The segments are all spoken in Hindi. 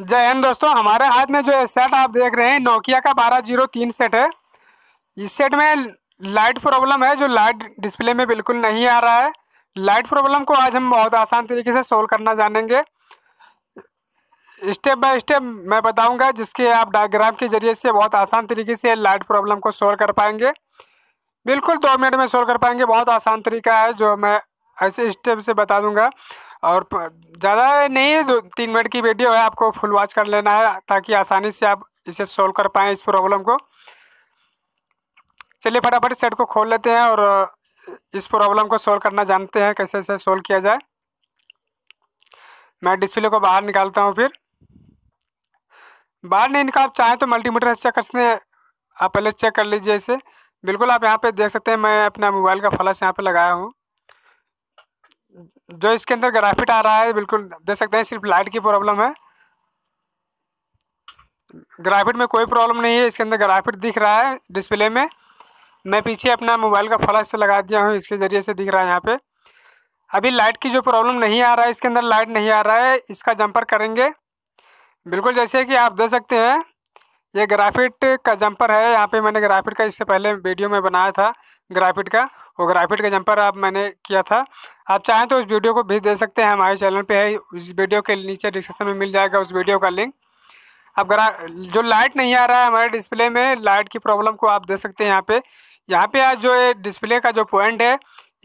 जय हिंद दोस्तों हमारे हाथ में जो सेट आप देख रहे हैं नोकिया का बारह जीरो तीन सेट है इस सेट में लाइट प्रॉब्लम है जो लाइट डिस्प्ले में बिल्कुल नहीं आ रहा है लाइट प्रॉब्लम को आज हम बहुत आसान तरीके से सोल्व करना जानेंगे स्टेप बाय स्टेप मैं बताऊंगा जिसके आप डायग्राम के जरिए से बहुत आसान तरीके से लाइट प्रॉब्लम को सोल्व कर पाएंगे बिल्कुल दो मिनट में सोल्व कर पाएंगे बहुत आसान तरीका है जो मैं ऐसे स्टेप से बता दूँगा और ज़्यादा नहीं दो तीन मिनट की वीडियो है आपको फुल वॉच कर लेना है ताकि आसानी से आप इसे सोल्व कर पाएँ इस प्रॉब्लम को चलिए फटाफट सेट को खोल लेते हैं और इस प्रॉब्लम को सोल्व करना जानते हैं कैसे इसे सोल्व किया जाए मैं डिस्प्ले को बाहर निकालता हूँ फिर बाहर नहीं निकाल चाहें तो मल्टीमीटर से चेक कर हैं आप पहले चेक कर लीजिए इसे बिल्कुल आप यहाँ पे देख सकते हैं मैं अपना मोबाइल का फ्लैश यहाँ पे लगाया हूँ जो इसके अंदर ग्राफिट आ रहा है बिल्कुल देख सकते हैं सिर्फ लाइट की प्रॉब्लम है ग्राफिट में कोई प्रॉब्लम नहीं है इसके अंदर ग्राफिट दिख रहा है डिस्प्ले में मैं पीछे अपना मोबाइल का फ्लैश लगा दिया हूँ इसके ज़रिए से दिख रहा है यहाँ पे अभी लाइट की जो प्रॉब्लम नहीं आ रहा है इसके अंदर लाइट नहीं आ रहा है इसका जंपर करेंगे बिल्कुल जैसे कि आप देख सकते हैं ये ग्राफिट का जंपर है यहाँ पे मैंने ग्राफिट का इससे पहले वीडियो में बनाया था ग्राफिट का और ग्राफिट का जंपर आप मैंने किया था आप चाहें तो उस वीडियो को भी दे सकते हैं हमारे चैनल पे है उस वीडियो के नीचे डिस्क्रिप्शन में मिल जाएगा उस वीडियो का लिंक अब ग्रा जो लाइट नहीं आ रहा है हमारे डिस्प्ले में लाइट की प्रॉब्लम को आप दे सकते हैं यहाँ पे यहाँ पे आज जो ये डिस्प्ले का जो पॉइंट है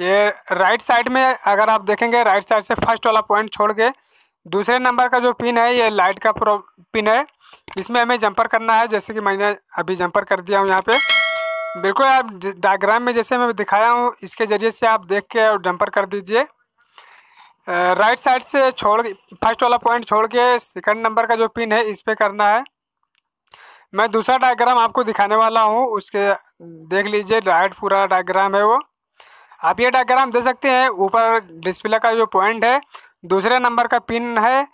ये राइट साइड में अगर आप देखेंगे राइट साइड से फर्स्ट वाला पॉइंट छोड़ के दूसरे नंबर का जो पिन है ये लाइट का पिन है इसमें हमें जंपर करना है जैसे कि मैंने अभी जंपर कर दिया हूँ यहाँ पे बिल्कुल आप डायग्राम में जैसे मैं दिखाया हूँ इसके ज़रिए से आप देख के और डंपर कर दीजिए राइट साइड से छोड़ फर्स्ट वाला पॉइंट छोड़ के सेकंड नंबर का जो पिन है इस पर करना है मैं दूसरा डायग्राम आपको दिखाने वाला हूँ उसके देख लीजिए राइट पूरा डायग्राम है वो आप ये डायग्राम दे सकते हैं ऊपर डिस्प्ले का जो पॉइंट है दूसरे नंबर का पिन है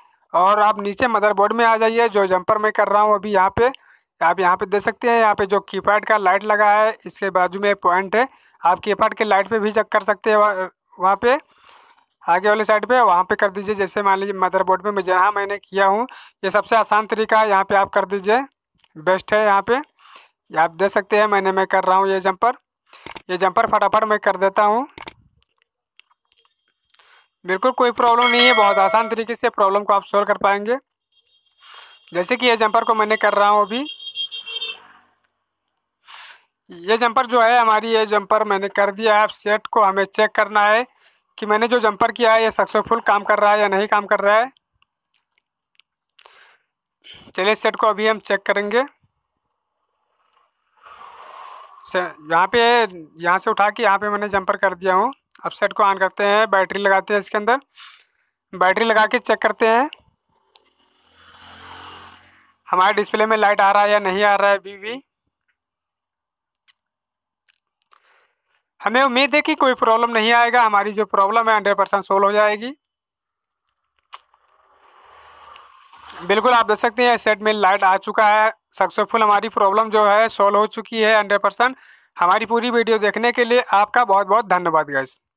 और आप नीचे मदरबोर्ड में आ जाइए जो जंपर मैं कर रहा हूँ अभी यहाँ पे आप यहाँ पे देख सकते हैं यहाँ पे जो कीपैड का लाइट लगा है इसके बाजू में पॉइंट है आप कीपैड के लाइट पे भी चेक कर सकते हैं वहाँ पे आगे वाली साइड पे वहाँ पे कर दीजिए जैसे मान लीजिए मदरबोर्ड में मैं जहाँ मैंने किया हूँ ये सबसे आसान तरीका है यहाँ पे आप कर दीजिए बेस्ट है यहाँ पे आप देख सकते हैं मैंने मैं कर रहा हूँ ये जंपर ये जंपर फटाफट मैं कर देता हूँ बिल्कुल कोई प्रॉब्लम नहीं है बहुत आसान तरीके से प्रॉब्लम को आप सोल्व कर पाएंगे जैसे कि ये जंपर को मैंने कर रहा हूँ अभी ये जंपर जो है हमारी ये जंपर मैंने कर दिया है अब सेट को हमें चेक करना है कि मैंने जो जंपर किया है ये सक्सेसफुल काम कर रहा है या नहीं काम कर रहा है चलिए सेट को अभी हम चेक करेंगे यहाँ पे यहाँ से उठा के यहाँ पे मैंने जंपर कर दिया हूँ अब सेट को ऑन करते हैं बैटरी लगाते हैं इसके अंदर बैटरी लगा के चेक करते हैं हमारे डिस्प्ले में लाइट आ रहा है या नहीं आ रहा है अभी भी हमें उम्मीद है कि कोई प्रॉब्लम नहीं आएगा हमारी जो प्रॉब्लम है हंड्रेड परसेंट सोल्व हो जाएगी बिल्कुल आप देख सकते हैं सेट में लाइट आ चुका है सक्सेसफुल हमारी प्रॉब्लम जो है सोल्व हो चुकी है हंड्रेड परसेंट हमारी पूरी वीडियो देखने के लिए आपका बहुत बहुत धन्यवाद गैस